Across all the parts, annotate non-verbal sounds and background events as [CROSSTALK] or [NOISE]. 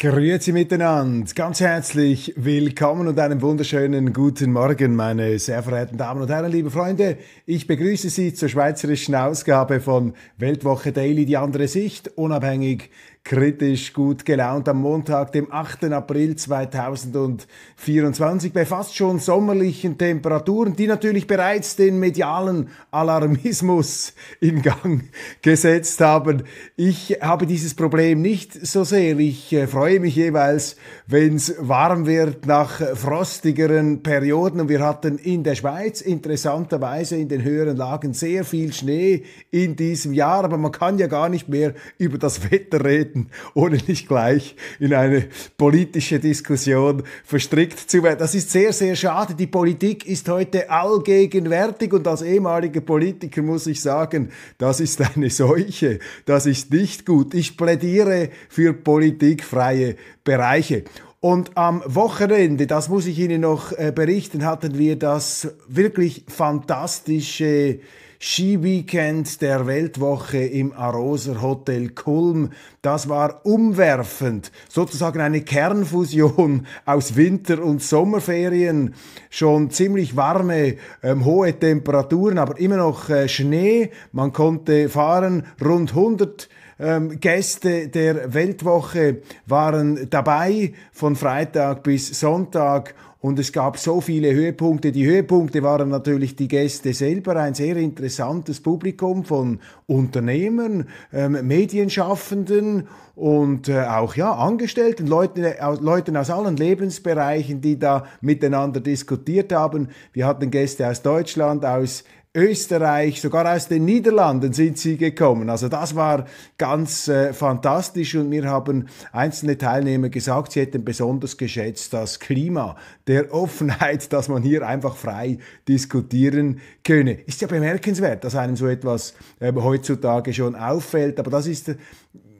Grüezi miteinander, ganz herzlich willkommen und einen wunderschönen guten Morgen, meine sehr verehrten Damen und Herren, liebe Freunde. Ich begrüße Sie zur schweizerischen Ausgabe von Weltwoche Daily, die andere Sicht, unabhängig, kritisch gut gelaunt am Montag, dem 8. April 2024, bei fast schon sommerlichen Temperaturen, die natürlich bereits den medialen Alarmismus [LAUGHS] in Gang gesetzt haben. Ich habe dieses Problem nicht so sehr. Ich äh, freue mich jeweils, wenn es warm wird nach frostigeren Perioden. Und wir hatten in der Schweiz interessanterweise in den höheren Lagen sehr viel Schnee in diesem Jahr, aber man kann ja gar nicht mehr über das Wetter reden reden, ohne nicht gleich in eine politische Diskussion verstrickt zu werden. Das ist sehr, sehr schade. Die Politik ist heute allgegenwärtig und als ehemaliger Politiker muss ich sagen, das ist eine Seuche, das ist nicht gut. Ich plädiere für politikfreie Bereiche. Und am Wochenende, das muss ich Ihnen noch äh, berichten, hatten wir das wirklich fantastische Skiweekend der Weltwoche im Aroser Hotel Kulm. Das war umwerfend, sozusagen eine Kernfusion aus Winter- und Sommerferien. Schon ziemlich warme, ähm, hohe Temperaturen, aber immer noch äh, Schnee. Man konnte fahren rund 100 ähm, Gäste der Weltwoche waren dabei von Freitag bis Sonntag und es gab so viele Höhepunkte. Die Höhepunkte waren natürlich die Gäste selber, ein sehr interessantes Publikum von Unternehmern, ähm, Medienschaffenden und äh, auch ja, Angestellten, Leuten, äh, aus, Leuten aus allen Lebensbereichen, die da miteinander diskutiert haben. Wir hatten Gäste aus Deutschland, aus Österreich, sogar aus den Niederlanden sind sie gekommen. Also das war ganz äh, fantastisch und mir haben einzelne Teilnehmer gesagt, sie hätten besonders geschätzt das Klima der [LAUGHS] Offenheit, dass man hier einfach frei diskutieren könne. Ist ja bemerkenswert, dass einem so etwas äh, heutzutage schon auffällt, aber das ist äh,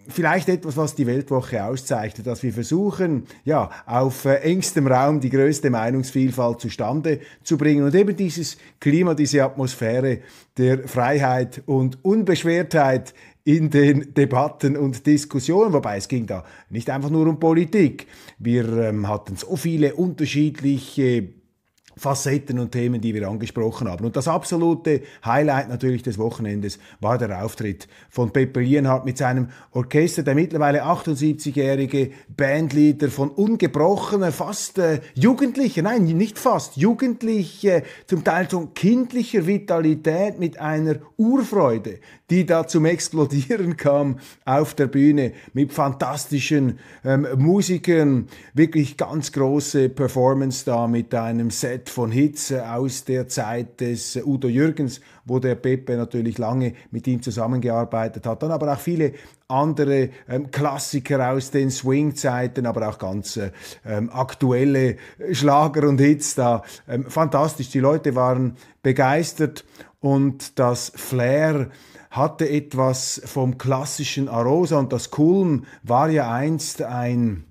vielleicht etwas, was die Weltwoche auszeichnet, dass wir versuchen, ja, auf äh, engstem Raum die größte Meinungsvielfalt zustande zu bringen und eben dieses Klima, diese Atmosphäre der Freiheit und Unbeschwertheit in den Debatten und Diskussionen, wobei es ging da nicht einfach nur um Politik. Wir ähm, hatten so viele unterschiedliche Facetten und Themen, die wir angesprochen haben. Und das absolute Highlight natürlich des Wochenendes war der Auftritt von Pepper Lienhardt mit seinem Orchester, der mittlerweile 78-jährige Bandleader von ungebrochener, fast äh, jugendlicher, nein, nicht fast, jugendlicher, zum Teil schon kindlicher Vitalität mit einer Urfreude, die da zum Explodieren kam auf der Bühne mit fantastischen ähm, Musikern, wirklich ganz große Performance da mit einem Set Effekt von Hitze aus der Zeit des Udo Jürgens, wo der Pepe natürlich lange mit ihm zusammengearbeitet hat. Dann aber auch viele andere ähm, Klassiker aus den Swing-Zeiten, aber auch ganz äh, ähm, aktuelle Schlager und Hits da. Ähm, fantastisch, die Leute waren begeistert und das Flair hatte etwas vom klassischen Arosa und das Kulm war ja einst ein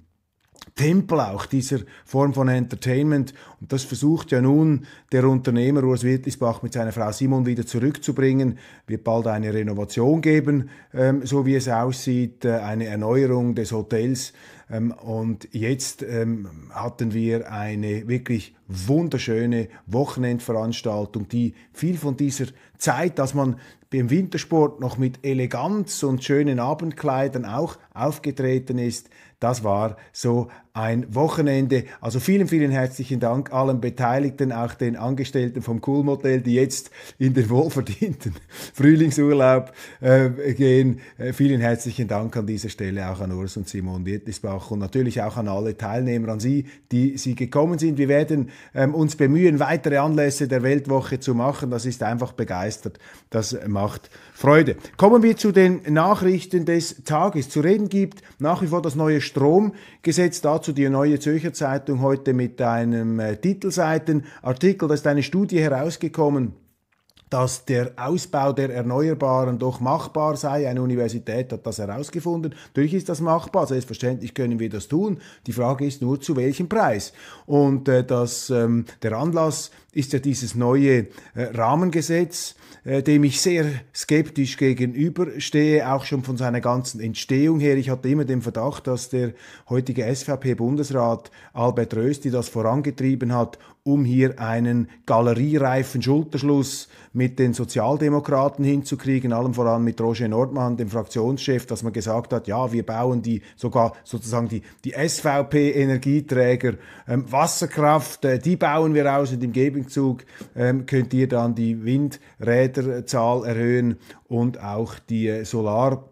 Tempel auch dieser Form von Entertainment. Und das versucht ja nun der Unternehmer Urs Wittlisbach mit seiner Frau Simon wieder zurückzubringen. Wird bald eine Renovation geben, ähm, so wie es aussieht, äh, eine Erneuerung des Hotels. Ähm, und jetzt ähm, hatten wir eine wirklich wunderschöne Wochenendveranstaltung, die viel von dieser Zeit, dass man beim Wintersport noch mit Eleganz und schönen Abendkleidern auch aufgetreten ist, das war so ein Wochenende. Also vielen, vielen herzlichen Dank allen Beteiligten, auch den Angestellten vom Cool Motel, die jetzt in den wohlverdienten [LAUGHS] Frühlingsurlaub äh, gehen. Äh, vielen herzlichen Dank an dieser Stelle auch an Urs und Simon Wirtlisbach und natürlich auch an alle Teilnehmer, an Sie, die Sie gekommen sind. Wir werden ähm, uns bemühen, weitere Anlässe der Weltwoche zu machen. Das ist einfach begeistert. Das macht Freude. Kommen wir zu den Nachrichten des Tages. Zu reden gibt nach wie vor das neue Stromgesetz dazu dazu die Neue Zürcher Zeitung heute mit einem äh, Titelseitenartikel. Da ist eine Studie herausgekommen, dass der Ausbau der Erneuerbaren doch machbar sei. Eine Universität hat das herausgefunden. Natürlich ist das machbar, selbstverständlich können wir das tun. Die Frage ist nur, zu welchem Preis. Und äh, dass ähm, der Anlass ist ja dieses neue äh, Rahmengesetz, äh, dem ich sehr skeptisch gegenüberstehe, auch schon von seiner ganzen Entstehung her. Ich hatte immer den Verdacht, dass der heutige SVP-Bundesrat Albert Rösti das vorangetrieben hat, um hier einen galeriereifen Schulterschluss mit den Sozialdemokraten hinzukriegen, allem voran mit Roger Nordmann, dem Fraktionschef, dass man gesagt hat, ja, wir bauen die sogar sozusagen die, die SVP-Energieträger, ähm, Wasserkraft, äh, die bauen wir aus und im Gegenteil Gegenzug ähm, könnt ihr dann die Windräderzahl erhöhen und auch die äh, Solar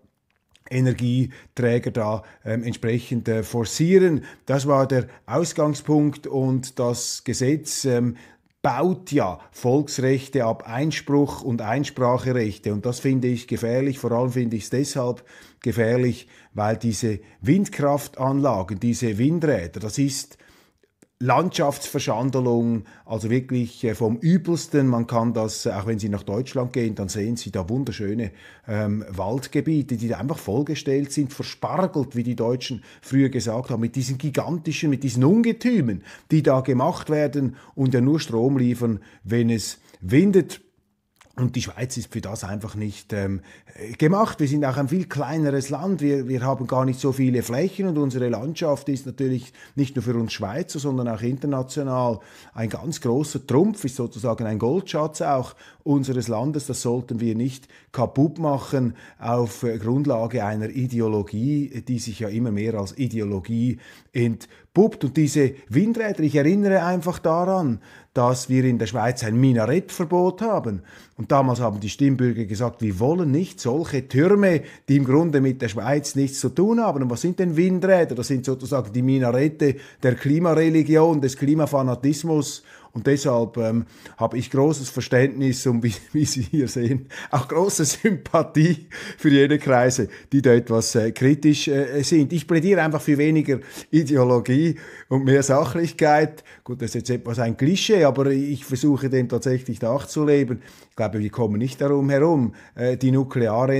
Energieträger da ähm, entsprechend äh, forcieren. Das war der Ausgangspunkt und das Gesetz ähm, baut ja Volksrechte ab Einspruch und Einspracherechte. Und das finde ich gefährlich. Vor allem finde ich es deshalb gefährlich, weil diese Windkraftanlagen, diese Windräder, das ist Landschaftsverschandelung, also wirklich äh, vom Übelsten. Man kann das, äh, auch wenn Sie nach Deutschland gehen, dann sehen Sie da wunderschöne ähm, Waldgebiete, die da einfach vollgestellt sind, verspargelt, wie die Deutschen früher gesagt haben, mit diesen gigantischen, mit diesen Ungetümen, die da gemacht werden und ja nur Strom liefern, wenn es windet. Und die Schweiz ist für das einfach nicht ähm, gemacht. Wir sind auch ein viel kleineres Land. Wir, wir haben gar nicht so viele Flächen und unsere Landschaft ist natürlich nicht nur für uns Schweizer, sondern auch international ein ganz großer Trumpf, ist sozusagen ein Goldschatz auch unseres Landes. Das sollten wir nicht kaputt machen auf Grundlage einer Ideologie, die sich ja immer mehr als Ideologie entpuppt. Und diese Windräder, ich erinnere einfach daran, dass wir in der Schweiz ein Minarettverbot haben. Und und damals haben die Stimmbürger gesagt, wir wollen nicht solche Türme, die im Grunde mit der Schweiz nichts zu tun haben. Und was sind denn Windräder? Das sind sozusagen die Minarette der Klimareligion, des Klimafanatismus und deshalb ähm, habe ich großes Verständnis und wie, [LAUGHS] wie, Sie hier sehen, auch große Sympathie für jene Kreise, die da etwas äh, kritisch äh, sind. Ich plädiere einfach für weniger Ideologie und mehr Sachlichkeit. Gut, das ist jetzt etwas ein Klischee, aber ich versuche dem tatsächlich nachzuleben. Ich glaube, wir kommen nicht darum herum, äh, die Nuklearenergie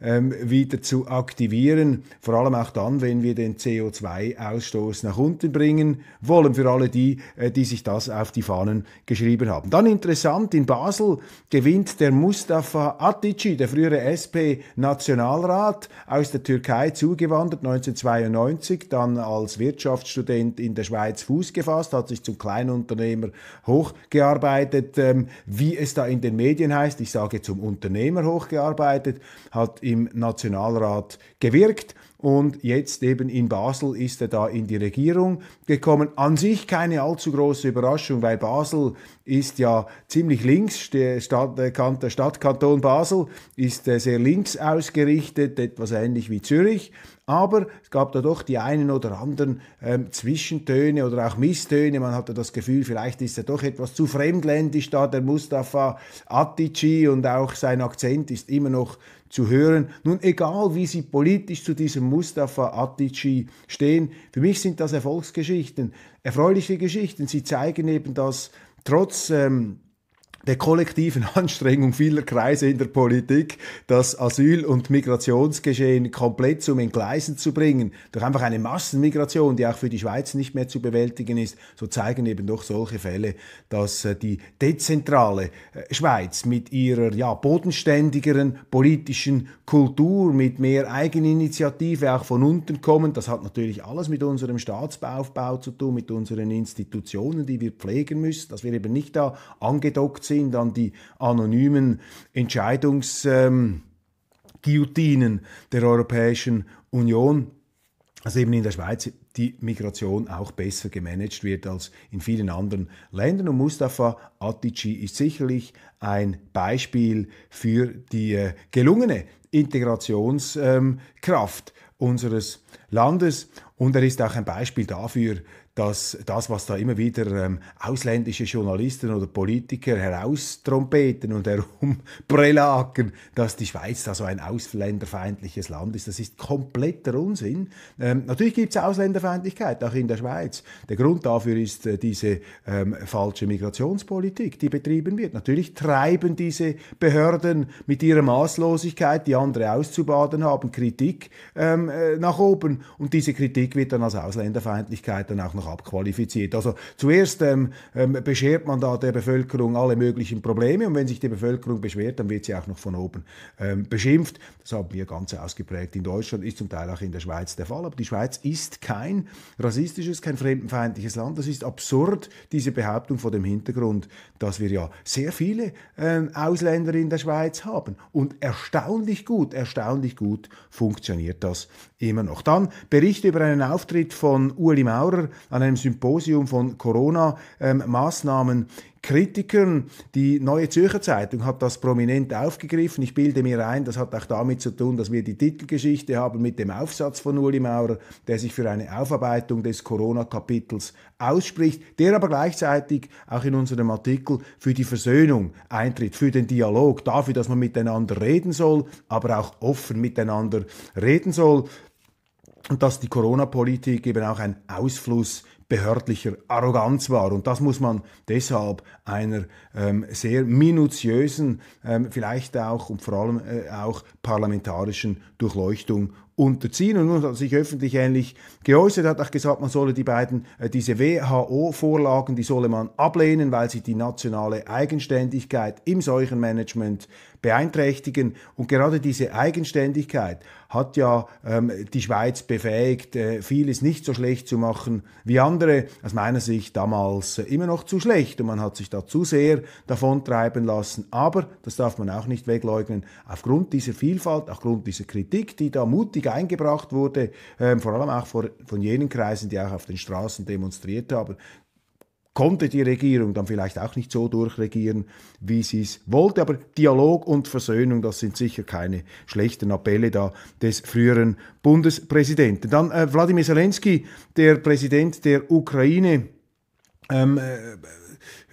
Energie ähm, wieder zu aktivieren, vor allem auch dann, wenn wir den CO2-Ausstoß nach unten bringen wollen, für alle die, äh, die sich das auf die Fahnen geschrieben haben. Dann interessant, in Basel gewinnt der Mustafa Atici, der frühere SP-Nationalrat aus der Türkei zugewandert 1992, dann als Wirtschaftsstudent in der Schweiz Fuß gefasst, hat sich zum Kleinunternehmer hochgearbeitet, ähm, wie es da in den Medien heißt, ich sage zum Unternehmer hochgearbeitet, hat im Nationalrat gewirkt und jetzt eben in Basel ist er da in die Regierung gekommen. An sich keine allzu große Überraschung, weil Basel ist ja ziemlich links, der, Stadt, der Stadtkanton Basel ist äh, sehr links ausgerichtet, etwas ähnlich wie Zürich. Aber es gab da doch die einen oder anderen ähm, Zwischentöne oder auch Misstöne. Man hatte das Gefühl, vielleicht ist er doch etwas zu fremdländisch da, der Mustafa Attici und auch sein Akzent ist immer noch zu hören. Nun, egal wie Sie politisch zu diesem Mustafa Atici stehen, für mich sind das Erfolgsgeschichten, erfreuliche Geschichten. Sie zeigen eben, dass trotz ähm, der kollektiven [LAUGHS] Anstrengung vieler Kreise in der Politik, das Asyl- und Migrationsgeschehen komplett zum Entgleisen zu bringen, durch einfach eine Massenmigration, die auch für die Schweiz nicht mehr zu bewältigen ist, so zeigen eben doch solche Fälle, dass äh, die dezentrale äh, Schweiz mit ihrer ja, bodenständigeren politischen Kultur, mit mehr Eigeninitiative auch von unten kommend, das hat natürlich alles mit unserem Staatsaufbau zu tun, mit unseren Institutionen, die wir pflegen müssen, dass wir eben nicht da angedockt sind sind an die anonymen Entscheidungsguillotinen der Europäischen Union, dass also eben in der Schweiz die Migration auch besser gemanagt wird als in vielen anderen Ländern. Und Mustafa Atici ist sicherlich ein Beispiel für die äh, gelungene Integrationskraft ähm, unseres Landes. Und er ist auch ein Beispiel dafür, dass das, was da immer wieder ähm, ausländische Journalisten oder Politiker heraustrompeten und herumprelagen, dass die Schweiz da so ein ausländerfeindliches Land ist, das ist kompletter Unsinn. Ähm, natürlich gibt es Ausländerfeindlichkeit, auch in der Schweiz. Der Grund dafür ist äh, diese ähm, falsche Migrationspolitik, die betrieben wird. Natürlich treiben diese Behörden mit ihrer Maßlosigkeit, die andere auszubaden haben, Kritik ähm, äh, nach oben. Und diese Kritik wird dann als Ausländerfeindlichkeit dann auch noch einfach abqualifiziert. Also zuerst ähm, ähm, beschert man da der Bevölkerung alle möglichen Probleme und wenn sich die Bevölkerung beschwert, dann wird sie auch noch von oben ähm, beschimpft. Das haben wir ganz ausgeprägt in Deutschland, ist zum Teil auch in der Schweiz der Fall. Aber die Schweiz ist kein rassistisches, kein fremdenfeindliches Land. Das ist absurd, diese Behauptung vor dem Hintergrund, dass wir ja sehr viele ähm, Ausländer in der Schweiz haben. Und erstaunlich gut, erstaunlich gut funktioniert das immer noch. Dann Berichte über einen Auftritt von Uli Maurer an einem Symposium von Corona-Maßnahmen. Kritikern. Die Neue Zürcher Zeitung hat das prominent aufgegriffen. Ich bilde mir ein, das hat auch damit zu tun, dass wir die Titelgeschichte haben mit dem Aufsatz von Uli Maurer, der sich für eine Aufarbeitung des Corona-Kapitels ausspricht, der aber gleichzeitig auch in unserem Artikel für die Versöhnung eintritt, für den Dialog, dafür, dass man miteinander reden soll, aber auch offen miteinander reden soll und dass die Corona-Politik eben auch ein Ausfluss behördlicher Arroganz war. Und das muss man deshalb einer ähm, sehr minutiösen, ähm, vielleicht auch und vor allem äh, auch parlamentarischen Durchleuchtung unterziehen. Und nun hat sich öffentlich ähnlich geäußert, hat auch gesagt, man solle die beiden, äh, diese WHO-Vorlagen, die solle man ablehnen, weil sie die nationale Eigenständigkeit im Seuchenmanagement beeinträchtigen. Und gerade diese Eigenständigkeit hat ja ähm, die Schweiz befähigt, äh, vieles nicht so schlecht zu machen wie andere. Aus meiner Sicht damals äh, immer noch zu schlecht und man hat sich da zu sehr davon treiben lassen. Aber, das darf man auch nicht wegleugnen, aufgrund dieser Vielfalt, aufgrund dieser Kritik, die da mutig eingebracht wurde, ähm, vor allem auch vor, von jenen Kreisen, die auch auf den Straßen demonstriert haben, konnte die Regierung dann vielleicht auch nicht so durchregieren, wie sie es wollte. Aber Dialog und Versöhnung, das sind sicher keine schlechten Appelle da des früheren Bundespräsidenten. Dann äh, Wladimir Zelensky, der Präsident der Ukraine, ähm, äh,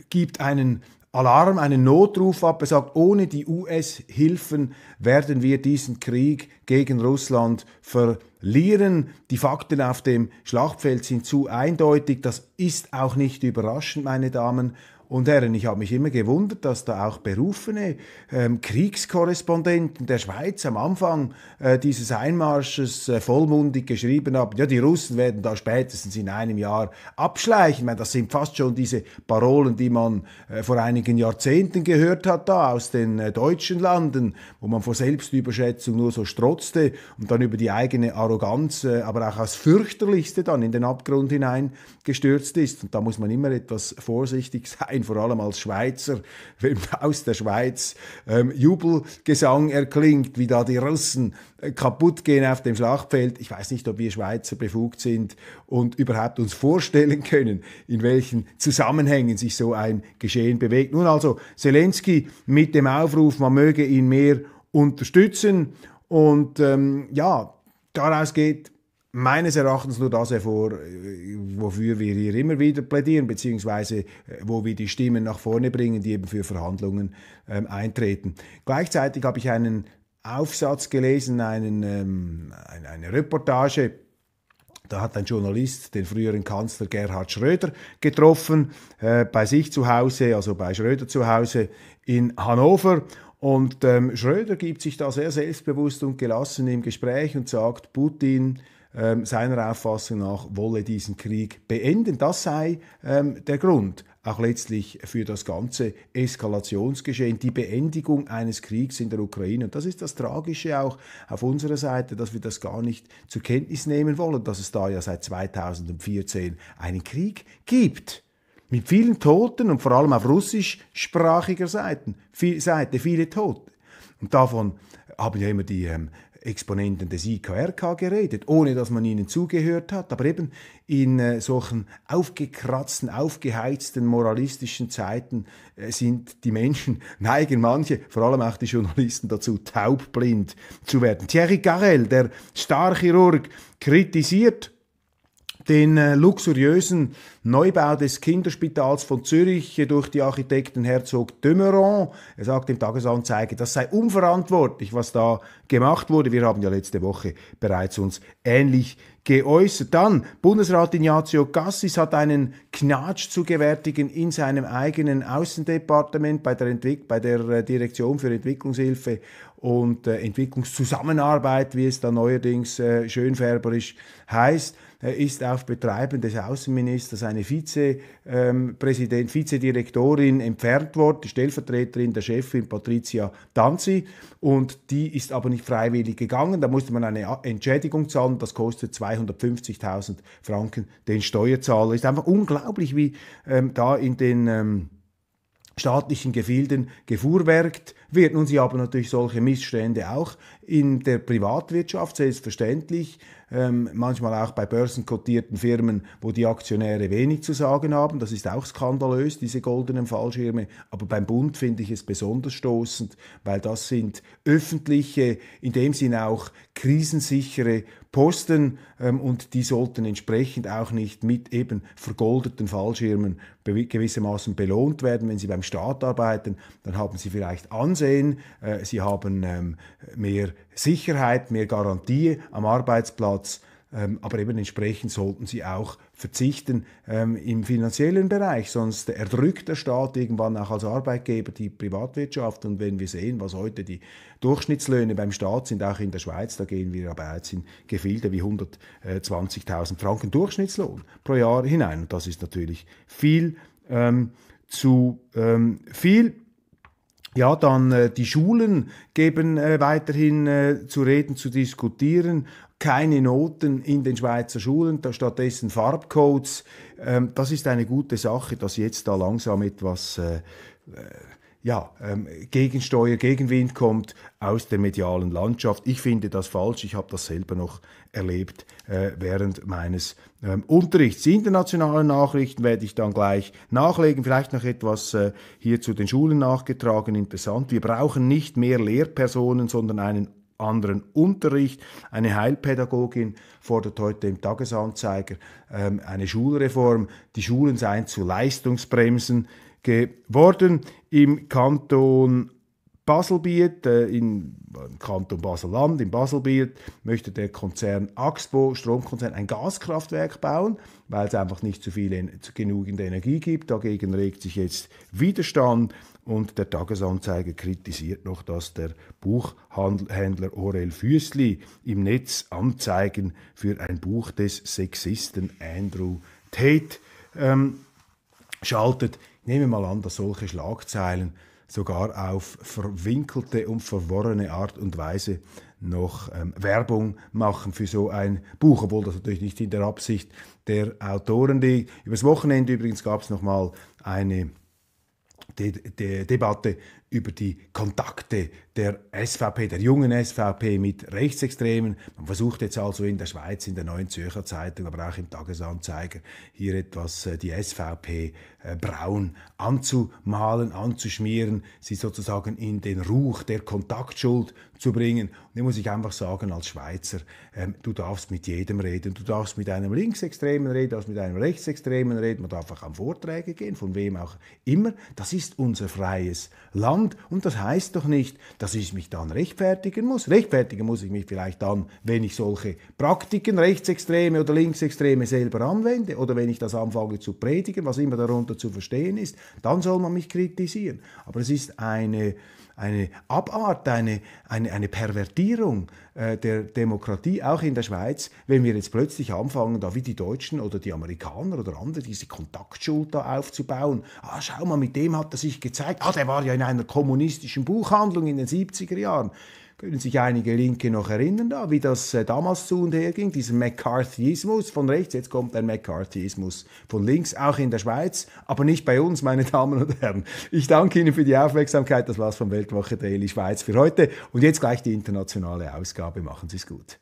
gibt einen Alarm, einen Notruf ab. Er sagt, ohne die US-Hilfen werden wir diesen Krieg gegen Russland verlieren verlieren. Die Fakten auf dem Schlachtfeld sind zu eindeutig. Das ist auch nicht überraschend, meine Damen und Herren, ich habe mich immer gewundert, dass da auch berufene ähm, Kriegskorrespondenten der Schweiz am Anfang äh, dieses Einmarsches äh, vollmundig geschrieben haben, ja, die Russen werden da spätestens in einem Jahr abschleichen. Ich meine, das sind fast schon diese Parolen, die man äh, vor einigen Jahrzehnten gehört hat, da aus den äh, deutschen Landen, wo man vor Selbstüberschätzung nur so strotzte und dann über die eigene Arroganz, äh, aber auch als fürchterlichste dann in den Abgrund hineingestürzt ist. Und da muss man immer etwas vorsichtig [LAUGHS] sein Fernsehen, vor allem als Schweizer, wenn aus der Schweiz ähm, Jubelgesang erklingt, wie da die Russen äh, kaputt gehen auf dem Schlachtfeld. Ich weiß nicht, ob wir Schweizer befugt sind und überhaupt uns vorstellen können, in welchen Zusammenhängen sich so ein Geschehen bewegt. Nun also Zelensky mit dem Aufruf, man möge ihn mehr unterstützen und ähm, ja, daraus geht meines Erachtens nur das hervor, äh, wofür wir hier immer wieder plädieren, beziehungsweise äh, wo wir die Stimmen nach vorne bringen, die eben für Verhandlungen ähm, eintreten. Gleichzeitig habe ich einen Aufsatz gelesen, einen, ähm, eine Reportage, da hat ein Journalist den früheren Kanzler Gerhard Schröder getroffen, äh, bei sich zu Hause, also bei Schröder zu Hause in Hannover. Und ähm, Schröder gibt sich da sehr selbstbewusst und gelassen im Gespräch und sagt, Putin ähm, seiner Auffassung nach wolle diesen Krieg beenden. Das sei ähm, der Grund auch letztlich für das ganze Eskalationsgeschehen, die Beendigung eines Kriegs in der Ukraine. Und das ist das Tragische auch auf unserer Seite, dass wir das gar nicht zur Kenntnis nehmen wollen, dass es da ja seit 2014 einen Krieg gibt. Mit vielen Toten und vor allem auf russischsprachiger Seite, viele Tote. Und davon haben ja immer die ähm, Exponenten des IKRK geredet, ohne dass man ihnen zugehört hat. Aber eben in äh, solchen aufgekratzten, aufgeheizten, moralistischen Zeiten äh, sind die Menschen, [LAUGHS] neigen manche, vor allem auch die Journalisten dazu, taubblind zu werden. Thierry Garel, der Starchirurg, kritisiert den äh, luxuriösen Neubau des Kinderspitals von Zürich durch die Architekten Herzog Dömeron. Er sagt im Tagesanzeige, das sei unverantwortlich, was da gemacht wurde. Wir haben ja letzte Woche bereits uns ähnlich geäußert. Dann Bundesrat Ignazio Cassis hat einen Knatsch zu gewärtigen in seinem eigenen Außendepartement bei der, Entwick bei der äh, Direktion für Entwicklungshilfe und äh, Entwicklungszusammenarbeit, wie es da neuerdings äh, schönfärberisch heißt ist auf Betreiben des Außenministers eine Vizepräsident, ähm, Vizedirektorin entfernt worden, die Stellvertreterin der Chefin Patricia Danzi. Und die ist aber nicht freiwillig gegangen. Da musste man eine Entschädigung zahlen. Das kostet 250.000 Franken den Steuerzahler. Ist einfach unglaublich, wie ähm, da in den ähm, staatlichen Gefilden gefuhrwerkt wird. Nun, Sie haben natürlich solche Missstände auch in der Privatwirtschaft, selbstverständlich, ähm, manchmal auch bei börsenkotierten Firmen, wo die Aktionäre wenig zu sagen haben. Das ist auch skandalös, diese goldenen Fallschirme. Aber beim Bund finde ich es besonders stoßend, weil das sind öffentliche, in dem Sinn auch krisensichere Posten ähm, und die sollten entsprechend auch nicht mit eben vergoldeten Fallschirmen gewissermaßen belohnt werden. Wenn sie beim Staat arbeiten, dann haben sie vielleicht Ansatz. Fernsehen, äh, sie haben ähm, mehr Sicherheit, mehr Garantie am Arbeitsplatz, ähm, aber eben entsprechend sollten sie auch verzichten ähm, im finanziellen Bereich, sonst erdrückt der Staat irgendwann auch als Arbeitgeber die Privatwirtschaft und wenn wir sehen, was heute die Durchschnittslöhne beim Staat sind, auch in der Schweiz, da gehen wir aber jetzt in Gefilde wie 120.000 Franken Durchschnittslohn pro Jahr hinein und das ist natürlich viel ähm, zu ähm, viel ja, dann äh, die Schulen geben äh, weiterhin äh, zu reden, zu diskutieren. Keine Noten in den Schweizer Schulen, da stattdessen Farbcodes. Ähm, das ist eine gute Sache, dass jetzt da langsam etwas äh, äh ja, ähm, Gegensteuer, Gegenwind kommt aus der medialen Landschaft. Ich finde das falsch. Ich habe das selber noch erlebt äh, während meines ähm, Unterrichts. Die internationalen Nachrichten werde ich dann gleich nachlegen. Vielleicht noch etwas äh, hier zu den Schulen nachgetragen. Interessant. Wir brauchen nicht mehr Lehrpersonen, sondern einen anderen Unterricht. Eine Heilpädagogin fordert heute im Tagesanzeiger ähm, eine Schulreform, die Schulen seien zu Leistungsbremsen geworden. Im Kanton Baselbiet, äh, in, im Kanton Basel-Land, in Baselbiet, möchte der Konzern Axpo, Stromkonzern, ein Gaskraftwerk bauen, weil es einfach nicht zu viel, zu genügend Energie gibt. Dagegen regt sich jetzt Widerstand und der Tagesanzeiger kritisiert noch, dass der Buchhändler Orel Füßli im Netz Anzeigen für ein Buch des Sexisten Andrew Tate ähm, schaltet. Nehmen wir mal an, dass solche Schlagzeilen sogar auf verwinkelte und verworrene Art und Weise noch ähm, Werbung machen für so ein Buch, obwohl das natürlich nicht in der Absicht der Autoren liegt. Übers Wochenende übrigens gab es nochmal eine De De Debatte über die Kontakte der SVP, der jungen SVP mit Rechtsextremen. Man versucht jetzt also in der Schweiz, in der Neuen Zürcher Zeitung, aber auch im Tagesanzeiger, hier etwas äh, die SVP äh, braun anzumalen, anzuschmieren, sie sozusagen in den Ruch der Kontaktschuld zu bringen. Und da muss ich einfach sagen, als Schweizer, ähm, du darfst mit jedem reden, du darfst mit einem Linksextremen reden, du darfst mit einem Rechtsextremen reden, man darf auch an Vorträge gehen, von wem auch immer. Das ist unser freies Land und das heißt doch nicht, dass ich mich dann rechtfertigen muss. Rechtfertigen muss ich mich vielleicht dann, wenn ich solche Praktiken, Rechtsextreme oder Linksextreme selber anwende oder wenn ich das anfange zu predigen, was immer darunter darunter zu verstehen ist, dann soll man mich kritisieren. Aber es ist eine, eine Abart, eine, eine, eine Pervertierung äh, der Demokratie, auch in der Schweiz, wenn wir jetzt plötzlich anfangen, da wie die Deutschen oder die Amerikaner oder andere diese Kontaktschuld aufzubauen. Ah, schau mal, mit dem hat er sich gezeigt. Ah, der war ja in einer kommunistischen Buchhandlung in den 70er Jahren können sich einige Linke noch erinnern, da, wie das äh, damals zu und her ging, dieser McCarthyismus von rechts, jetzt kommt der McCarthyismus von links, auch in der Schweiz, aber nicht bei uns, meine Damen und Herren. Ich danke Ihnen für die Aufmerksamkeit, das war's vom Weltwoche Daily Schweiz für heute und jetzt gleich die internationale Ausgabe, machen Sie es gut.